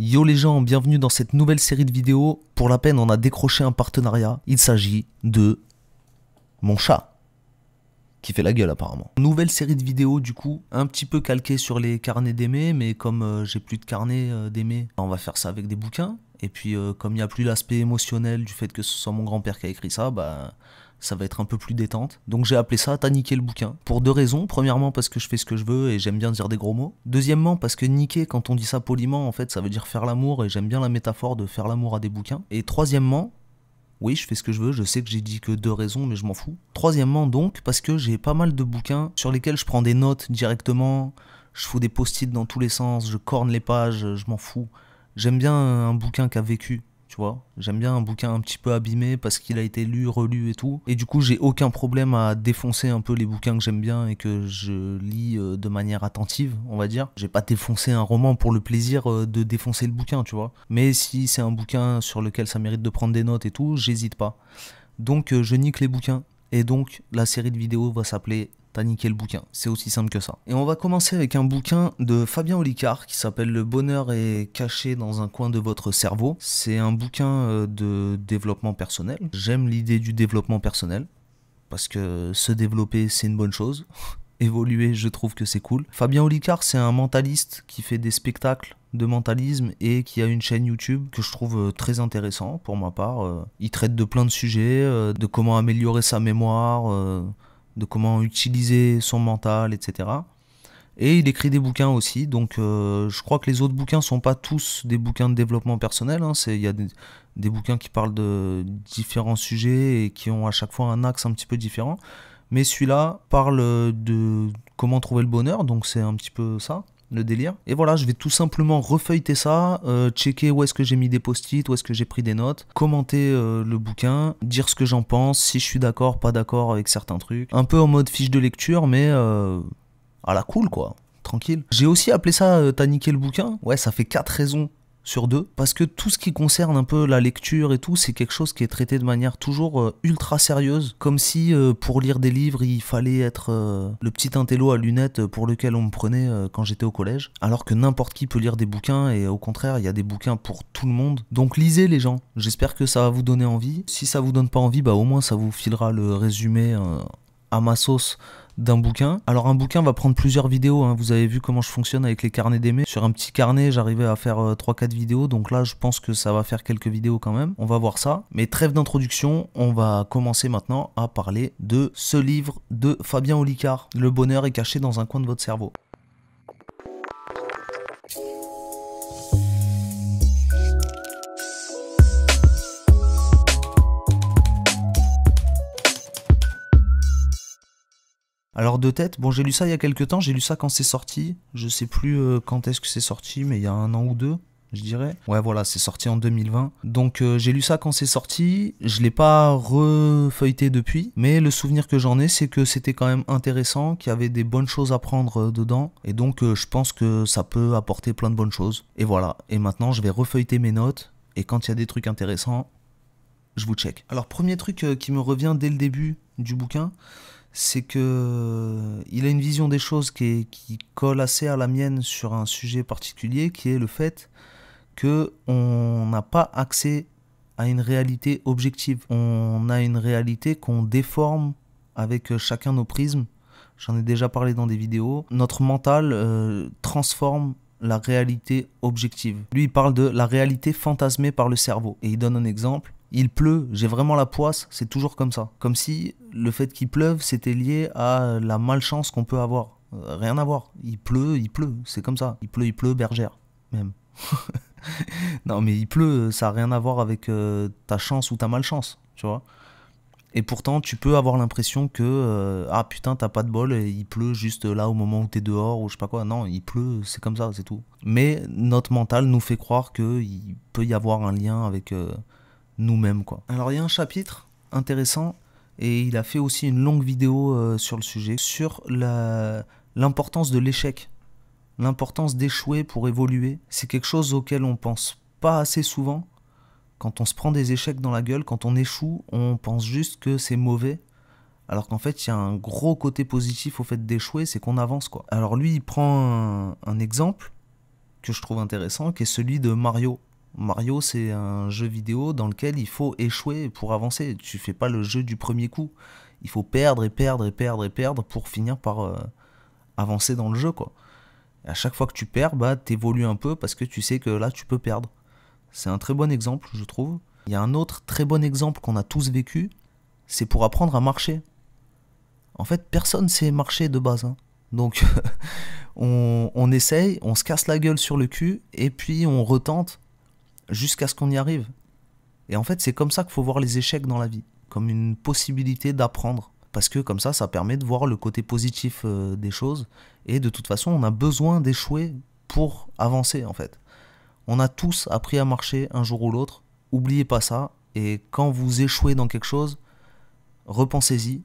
Yo les gens, bienvenue dans cette nouvelle série de vidéos. Pour la peine, on a décroché un partenariat. Il s'agit de mon chat qui fait la gueule apparemment. Nouvelle série de vidéos du coup, un petit peu calquée sur les carnets d'aimer, mais comme euh, j'ai plus de carnets euh, d'aimer, bah, on va faire ça avec des bouquins. Et puis euh, comme il n'y a plus l'aspect émotionnel du fait que ce soit mon grand-père qui a écrit ça, bah ça va être un peu plus détente. Donc j'ai appelé ça T'as niqué le bouquin. Pour deux raisons. Premièrement, parce que je fais ce que je veux et j'aime bien dire des gros mots. Deuxièmement, parce que niquer, quand on dit ça poliment, en fait, ça veut dire faire l'amour et j'aime bien la métaphore de faire l'amour à des bouquins. Et troisièmement, oui, je fais ce que je veux, je sais que j'ai dit que deux raisons, mais je m'en fous. Troisièmement, donc, parce que j'ai pas mal de bouquins sur lesquels je prends des notes directement, je fous des post-it dans tous les sens, je corne les pages, je m'en fous. J'aime bien un bouquin qui a vécu tu vois. J'aime bien un bouquin un petit peu abîmé parce qu'il a été lu, relu et tout. Et du coup, j'ai aucun problème à défoncer un peu les bouquins que j'aime bien et que je lis euh, de manière attentive, on va dire. J'ai pas défoncé un roman pour le plaisir euh, de défoncer le bouquin, tu vois. Mais si c'est un bouquin sur lequel ça mérite de prendre des notes et tout, j'hésite pas. Donc, euh, je nique les bouquins. Et donc, la série de vidéos va s'appeler pas niquer le bouquin. C'est aussi simple que ça. Et on va commencer avec un bouquin de Fabien Olicard qui s'appelle Le bonheur est caché dans un coin de votre cerveau. C'est un bouquin euh, de développement personnel. J'aime l'idée du développement personnel parce que se développer, c'est une bonne chose. Évoluer, je trouve que c'est cool. Fabien Olicard, c'est un mentaliste qui fait des spectacles de mentalisme et qui a une chaîne YouTube que je trouve euh, très intéressant pour ma part. Euh. Il traite de plein de sujets, de comment améliorer sa mémoire, de comment utiliser son mental, etc. Et il écrit des bouquins aussi, donc euh, je crois que les autres bouquins ne sont pas tous des bouquins de développement personnel, hein. il y a des, bouquins qui parlent de différents sujets et qui ont à chaque fois un axe un petit peu différent, mais celui-là parle de comment trouver le bonheur, donc c'est un petit peu ça le délire. Et voilà, je vais tout simplement refeuilleter ça, euh, checker où est-ce que j'ai mis des post-it, où est-ce que j'ai pris des notes, commenter euh, le bouquin, dire ce que j'en pense, si je suis d'accord, pas d'accord avec certains trucs. Un peu en mode fiche de lecture, mais euh, à la cool quoi, tranquille. J'ai aussi appelé ça T'as niqué le bouquin Ouais, ça fait quatre raisons sur deux, parce que tout ce qui concerne un peu la lecture et tout, c'est quelque chose qui est traité de manière toujours euh, ultra sérieuse, comme si euh, pour lire des livres, il fallait être euh, le petit intello à lunettes pour lequel on me prenait quand j'étais au collège, alors que n'importe qui peut lire des bouquins, et au contraire, il y a des bouquins pour tout le monde. Donc lisez les gens, j'espère que ça va vous donner envie. Si ça vous donne pas envie, bah au moins ça vous filera le résumé à ma sauce d'un bouquin. Alors un bouquin va prendre plusieurs vidéos, hein. vous avez vu comment je fonctionne avec les carnets d'aimer. Sur un petit carnet j'arrivais à faire 3-4 euh, vidéos, donc là je pense que ça va faire quelques vidéos quand même. On va voir ça. Mais trêve d'introduction, on va commencer maintenant à parler de ce livre de Fabien Olicard, Le bonheur est caché dans un coin de votre cerveau. Alors de tête, bon j'ai lu ça il y a quelques temps, j'ai lu ça quand c'est sorti, je sais plus euh, quand est-ce que c'est sorti, mais il y a un an ou deux, je dirais. Ouais, voilà, c'est sorti en 2020. Donc euh, j'ai lu ça quand c'est sorti, je l'ai pas refeuilleté depuis, mais le souvenir que j'en ai, c'est que c'était quand même intéressant, qu'il y avait des bonnes choses à prendre euh, dedans, et donc je pense que ça peut apporter plein de bonnes choses. Et voilà, et maintenant je vais refeuilleter mes notes, et quand il y a des trucs intéressants, je vous check. Alors premier truc qui me revient dès le début du bouquin, c'est que euh, il a une vision des choses qui, colle assez à la mienne sur un sujet particulier, qui est le fait que on n'a pas accès à une réalité objective. On a une réalité qu'on déforme avec euh, chacun nos prismes. J'en ai déjà parlé dans des vidéos. Notre mental euh, transforme la réalité objective. Lui, il parle de la réalité fantasmée par le cerveau. Et il donne un exemple il pleut, j'ai vraiment la poisse, c'est toujours comme ça. Comme si le fait qu'il pleuve, c'était lié à la malchance qu'on peut avoir. Euh, rien à voir. Il pleut, il pleut, c'est comme ça. Il pleut, il pleut, bergère, même. non, mais il pleut, ça n'a rien à voir avec euh, ta chance ou ta malchance, tu vois. Et pourtant, tu peux avoir l'impression que, euh, ah putain, t'as pas de bol et il pleut juste là au moment où t'es dehors ou je sais pas quoi. Non, il pleut, c'est comme ça, c'est tout. Mais notre mental nous fait croire qu'il peut y avoir un lien avec nous-mêmes. Quoi. Alors il y a un chapitre intéressant et il a fait aussi une longue vidéo euh, sur le sujet, sur la, l'importance de l'échec, l'importance d'échouer pour évoluer. C'est quelque chose auquel on pense pas assez souvent. Quand on se prend des échecs dans la gueule, quand on échoue, on pense juste que c'est mauvais. Alors qu'en fait, il y a un gros côté positif au fait d'échouer, c'est qu'on avance quoi. Alors lui, il prend un exemple que je trouve intéressant, qui est celui de Mario. Mario, c'est un jeu vidéo dans lequel il faut échouer pour avancer. Tu fais pas le jeu du premier coup. Il faut perdre et perdre et perdre et perdre pour finir par euh, avancer dans le jeu, quoi. à chaque fois que tu perds, bah évolues un peu parce que tu sais que là tu peux perdre. C'est un très bon exemple, je trouve. Il y a un autre très bon exemple qu'on a tous vécu, c'est pour apprendre à marcher. En fait, personne sait marcher de base. Hein. Donc, on essaye, on se casse la gueule sur le cul, et puis on retente jusqu'à ce qu'on y arrive. Et en fait, c'est comme ça qu'il faut voir les échecs dans la vie, comme une possibilité d'apprendre. Parce que comme ça, ça permet de voir le côté positif euh, des choses. Et de toute façon, on a besoin d'échouer pour avancer, en fait. On a tous appris à marcher un jour ou l'autre. Oubliez pas ça. Et quand vous échouez dans quelque chose, repensez-y.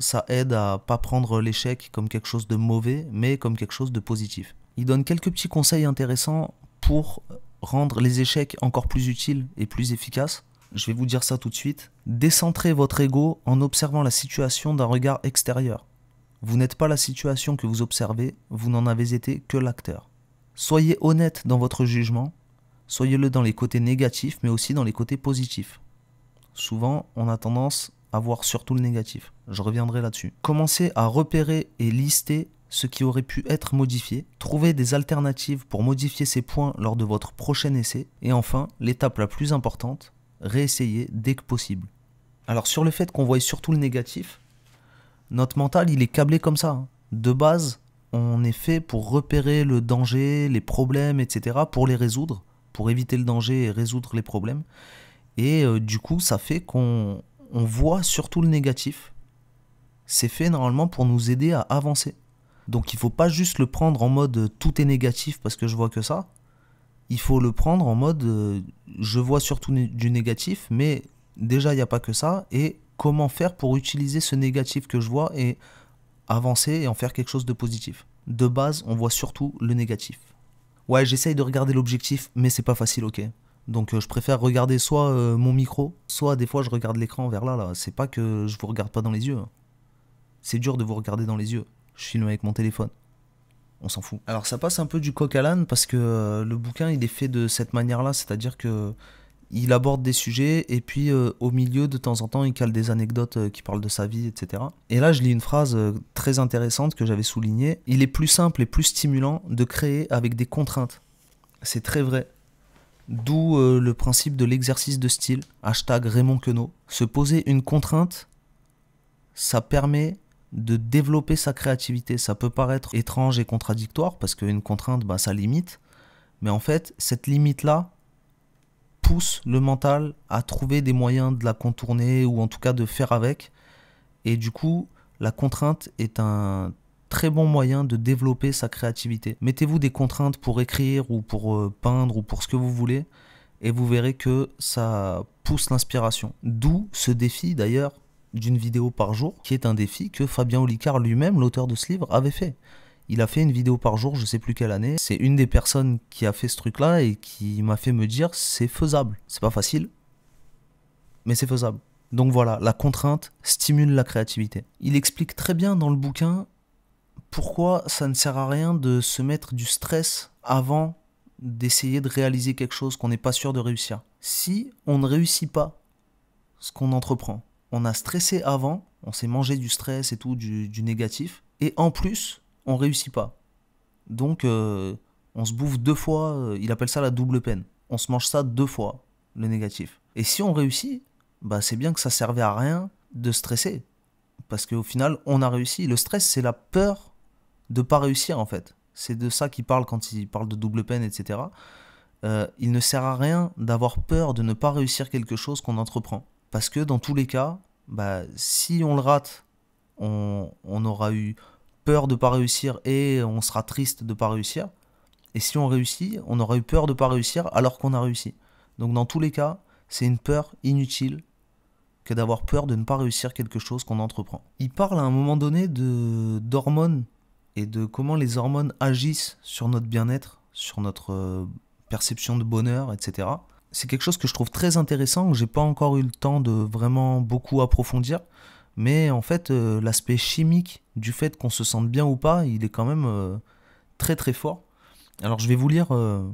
Ça aide à pas prendre l'échec comme quelque chose de mauvais, mais comme quelque chose de positif. Il donne quelques petits conseils intéressants pour rendre les échecs encore plus utiles et plus efficaces Je vais vous dire ça tout de suite. Décentrez votre ego en observant la situation d'un regard extérieur. Vous n'êtes pas la situation que vous observez, vous n'en avez été que l'acteur. Soyez honnête dans votre jugement, soyez-le dans les côtés négatifs mais aussi dans les côtés positifs. Souvent, on a tendance à voir surtout le négatif. Je reviendrai là-dessus. Commencez à repérer et lister ce qui aurait pu être modifié, trouver des alternatives pour modifier ces points lors de votre prochain essai, et enfin, l'étape la plus importante, réessayer dès que possible. Alors sur le fait qu'on voit surtout le négatif, notre mental il est câblé comme ça. Hein. De base, on est fait pour repérer le danger, les problèmes, etc., pour les résoudre, pour éviter le danger et résoudre les problèmes. Et euh, du coup, ça fait qu'on voit surtout le négatif. C'est fait normalement pour nous aider à avancer. Donc il faut pas juste le prendre en mode euh, tout est négatif parce que je vois que ça. Il faut le prendre en mode euh, je vois surtout du négatif, mais déjà il n'y a pas que ça. Et comment faire pour utiliser ce négatif que je vois et avancer et en faire quelque chose de positif. De base, on voit surtout le négatif. Ouais, j'essaye de regarder l'objectif, mais c'est pas facile, ok. Donc euh, je préfère regarder soit mon micro, soit des fois je regarde l'écran vers là, là. C'est pas que je vous regarde pas dans les yeux. Hein. C'est dur de vous regarder dans les yeux je filme avec mon téléphone. On s'en fout. Alors ça passe un peu du coq à l'âne parce que euh, le bouquin il est fait de cette manière-là, c'est-à-dire que il aborde des sujets et puis euh, au milieu de temps en temps il cale des anecdotes euh, qui parlent de sa vie, etc. Et là je lis une phrase très intéressante que j'avais soulignée. Il est plus simple et plus stimulant de créer avec des contraintes. C'est très vrai. D'où le principe de l'exercice de style, hashtag Raymond Queneau. Se poser une contrainte, ça permet de développer sa créativité. Ça peut paraître étrange et contradictoire parce qu'une contrainte, bah, ça limite. Mais en fait, cette limite-là pousse le mental à trouver des moyens de la contourner ou en tout cas de faire avec. Et du coup, la contrainte est un très bon moyen de développer sa créativité. Mettez-vous des contraintes pour écrire ou pour euh, peindre ou pour ce que vous voulez et vous verrez que ça pousse l'inspiration. D'où ce défi d'ailleurs d'une vidéo par jour, qui est un défi que Fabien Olicard lui-même, l'auteur de ce livre, avait fait. Il a fait une vidéo par jour, je sais plus quelle année. C'est une des personnes qui a fait ce truc-là et qui m'a fait me dire c'est faisable. C'est pas facile, mais c'est faisable. Donc voilà, la contrainte stimule la créativité. Il explique très bien dans le bouquin pourquoi ça ne sert à rien de se mettre du stress avant d'essayer de réaliser quelque chose qu'on n'est pas sûr de réussir. Si on ne réussit pas ce qu'on entreprend, on a stressé avant, on s'est mangé du stress et tout, du, négatif, et en plus, on réussit pas. Donc, euh, on se bouffe deux fois, euh, il appelle ça la double peine. On se mange ça deux fois, le négatif. Et si on réussit, bah c'est bien que ça servait à rien de stresser. Parce qu'au final, on a réussi. Le stress, c'est la peur de pas réussir, en fait. C'est de ça qu'il parle quand il parle de double peine, etc. Euh, il ne sert à rien d'avoir peur de ne pas réussir quelque chose qu'on entreprend. Parce que dans tous les cas, bah, si on le rate, on, aura eu peur de ne pas réussir et on sera triste de ne pas réussir. Et si on réussit, on aura eu peur de ne pas réussir alors qu'on a réussi. Donc dans tous les cas, c'est une peur inutile que d'avoir peur de ne pas réussir quelque chose qu'on entreprend. Il parle à un moment donné de d'hormones et de comment les hormones agissent sur notre bien-être, sur notre euh, perception de bonheur, etc c'est quelque chose que je trouve très intéressant, que j'ai pas encore eu le temps de vraiment beaucoup approfondir. Mais en fait, euh, l'aspect chimique du fait qu'on se sente bien ou pas, il est quand même euh, très très fort. Alors je vais vous lire euh,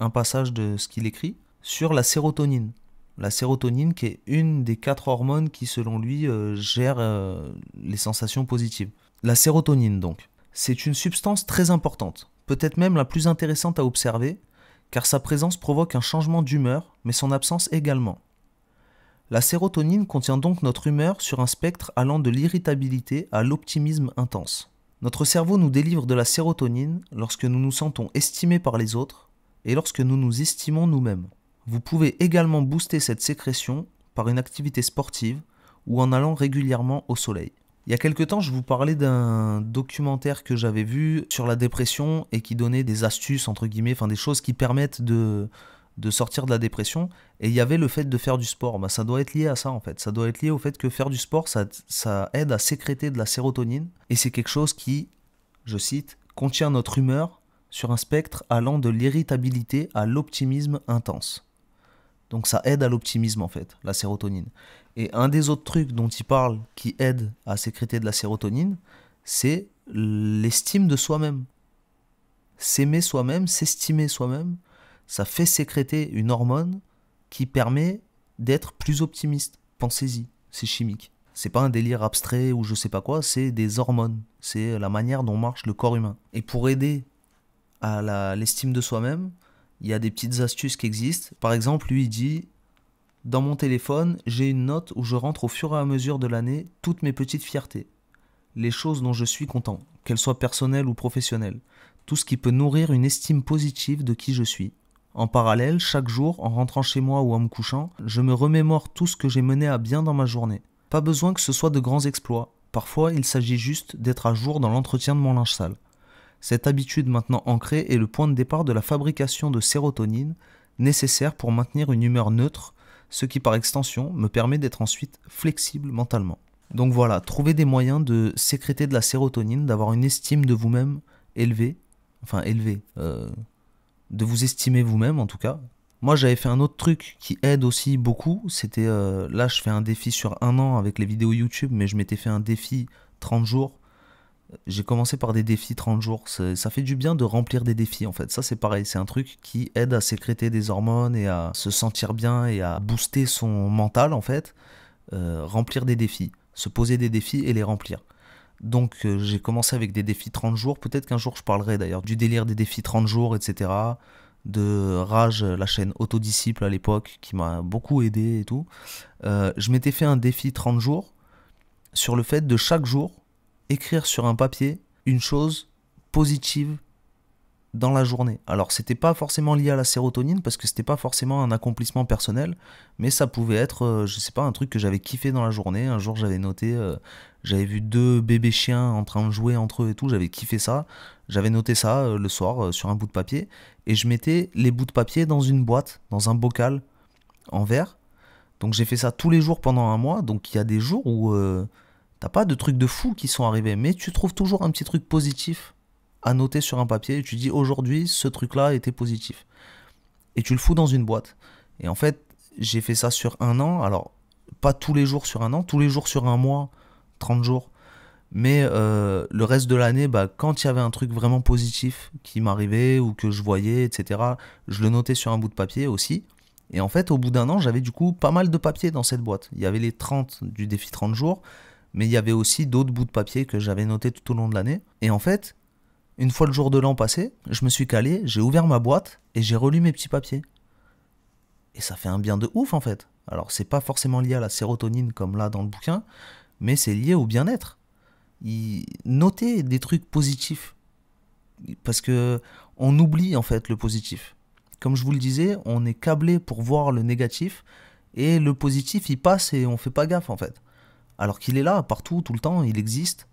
un passage de ce qu'il écrit sur la sérotonine. La sérotonine qui est une des quatre hormones qui selon lui gère les sensations positives. La sérotonine donc, c'est une substance très importante, peut-être même la plus intéressante à observer, car sa présence provoque un changement d'humeur, mais son absence également. La sérotonine contient donc notre humeur sur un spectre allant de l'irritabilité à l'optimisme intense. Notre cerveau nous délivre de la sérotonine lorsque nous nous sentons estimés par les autres et lorsque nous nous estimons nous-mêmes. Vous pouvez également booster cette sécrétion par une activité sportive ou en allant régulièrement au soleil. Il y a quelques temps, je vous parlais d'un documentaire que j'avais vu sur la dépression et qui donnait des astuces, entre guillemets, enfin des choses qui permettent de, sortir de la dépression. Et il y avait le fait de faire du sport. Bah, ça doit être lié à ça, en fait. Ça doit être lié au fait que faire du sport, ça aide à sécréter de la sérotonine. Et c'est quelque chose qui, je cite, contient notre humeur sur un spectre allant de l'irritabilité à l'optimisme intense. Donc ça aide à l'optimisme en fait, la sérotonine. Et un des autres trucs dont il parle qui aide à sécréter de la sérotonine, c'est l'estime de soi-même. S'aimer soi-même, s'estimer soi-même, ça fait sécréter une hormone qui permet d'être plus optimiste. Pensez-y, c'est chimique. C'est pas un délire abstrait ou je sais pas quoi, c'est des hormones. C'est la manière dont marche le corps humain. Et pour aider à l'estime de soi-même, il y a des petites astuces qui existent. Par exemple, lui, dit Dans mon téléphone, j'ai une note où je rentre au fur et à mesure de l'année toutes mes petites fiertés, les choses dont je suis content, qu'elles soient personnelles ou professionnelles, tout ce qui peut nourrir une estime positive de qui je suis. En parallèle, chaque jour, en rentrant chez moi ou en me couchant, je me remémore tout ce que j'ai mené à bien dans ma journée. Pas besoin que ce soit de grands exploits. Parfois, il s'agit juste d'être à jour dans l'entretien de mon linge sale. Cette habitude maintenant ancrée est le point de départ de la fabrication de sérotonine nécessaire pour maintenir une humeur neutre, ce qui par extension me permet d'être ensuite flexible mentalement. Donc voilà, trouver des moyens de sécréter de la sérotonine, d'avoir une estime de vous-même élevée, enfin élevée, euh, de vous estimer vous-même en tout cas. Moi j'avais fait un autre truc qui aide aussi beaucoup, c'était euh, là je fais un défi sur un an avec les vidéos YouTube, mais je m'étais fait un défi 30 jours j'ai commencé par des défis 30 jours. Ça fait du bien de remplir des défis en fait. Ça c'est pareil, c'est un truc qui aide à sécréter des hormones et à se sentir bien et à booster son mental en fait. Euh, remplir des défis, se poser des défis et les remplir. Donc euh, j'ai commencé avec des défis 30 jours. Peut-être qu'un jour je parlerai d'ailleurs du délire des défis 30 jours, etc. De Rage, la chaîne Autodisciple à l'époque, qui m'a beaucoup aidé et tout. Euh, je m'étais fait un défi 30 jours sur le fait de chaque jour écrire sur un papier une chose positive dans la journée. Alors c'était pas forcément lié à la sérotonine parce que c'était pas forcément un accomplissement personnel, mais ça pouvait être, je euh, je sais pas, un truc que j'avais kiffé dans la journée. Un jour j'avais noté, euh, j'avais vu deux bébés chiens en train de jouer entre eux et tout, j'avais kiffé ça. J'avais noté ça euh, le soir sur un bout de papier et je mettais les bouts de papier dans une boîte, dans un bocal en verre. Donc j'ai fait ça tous les jours pendant un mois. Donc il y a des jours où pas de trucs de fou qui sont arrivés, mais tu trouves toujours un petit truc positif à noter sur un papier et tu dis aujourd'hui ce truc-là était positif. Et tu le fous dans une boîte. Et en fait, j'ai fait ça sur un an. Alors, pas tous les jours sur un an, tous les jours sur un mois, 30 jours. Mais euh, le reste de l'année, bah, quand il y avait un truc vraiment positif qui m'arrivait ou que je voyais, etc., je le notais sur un bout de papier aussi. Et en fait, au bout d'un an, j'avais du coup pas mal de papiers dans cette boîte. Il y avait les 30 du défi 30 jours, mais il y avait aussi d'autres bouts de papier que j'avais noté tout au long de l'année. Et en fait, une fois le jour de l'an passé, je me suis calé, j'ai ouvert ma boîte et j'ai relu mes petits papiers. Et ça fait un bien de ouf en fait. Alors c'est pas forcément lié à la sérotonine comme là dans le bouquin, mais c'est lié au bien-être. Notez des trucs positifs parce que on oublie en fait le positif. Comme je vous le disais, on est câblé pour voir le négatif et le positif il passe et on fait pas gaffe en fait alors qu'il est là, partout, tout le temps, il existe.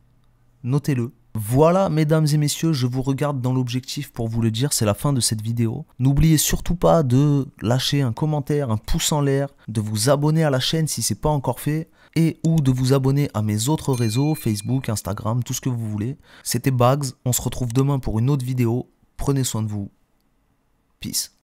Notez-le. Voilà, mesdames et messieurs, je vous regarde dans l'objectif pour vous le dire, c'est la fin de cette vidéo. N'oubliez surtout pas de lâcher un commentaire, un pouce en l'air, de vous abonner à la chaîne si ce n'est pas encore fait, et ou de vous abonner à mes autres réseaux, Facebook, Instagram, tout ce que vous voulez. C'était Bags, on se retrouve demain pour une autre vidéo, prenez soin de vous. Peace.